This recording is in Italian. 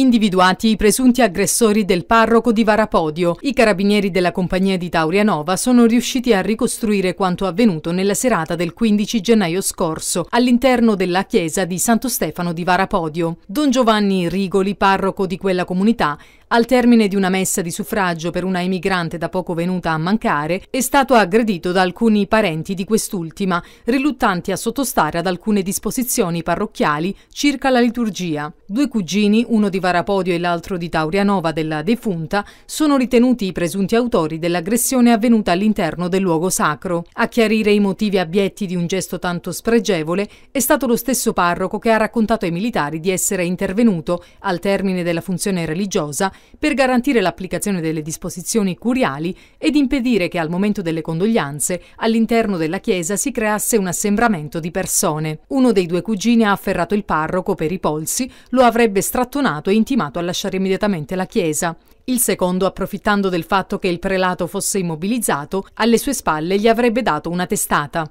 Individuati i presunti aggressori del parroco di Varapodio, i carabinieri della compagnia di Taurianova sono riusciti a ricostruire quanto avvenuto nella serata del 15 gennaio scorso all'interno della chiesa di Santo Stefano di Varapodio. Don Giovanni Rigoli, parroco di quella comunità, al termine di una messa di suffragio per una emigrante da poco venuta a mancare, è stato aggredito da alcuni parenti di quest'ultima, riluttanti a sottostare ad alcune disposizioni parrocchiali circa la liturgia. Due cugini, uno di Varapodio e l'altro di Taurianova della defunta, sono ritenuti i presunti autori dell'aggressione avvenuta all'interno del luogo sacro. A chiarire i motivi abietti di un gesto tanto spregevole è stato lo stesso parroco che ha raccontato ai militari di essere intervenuto, al termine della funzione religiosa, per garantire l'applicazione delle disposizioni curiali ed impedire che al momento delle condoglianze all'interno della chiesa si creasse un assembramento di persone. Uno dei due cugini ha afferrato il parroco per i polsi, lo avrebbe strattonato e intimato a lasciare immediatamente la chiesa. Il secondo, approfittando del fatto che il prelato fosse immobilizzato, alle sue spalle gli avrebbe dato una testata.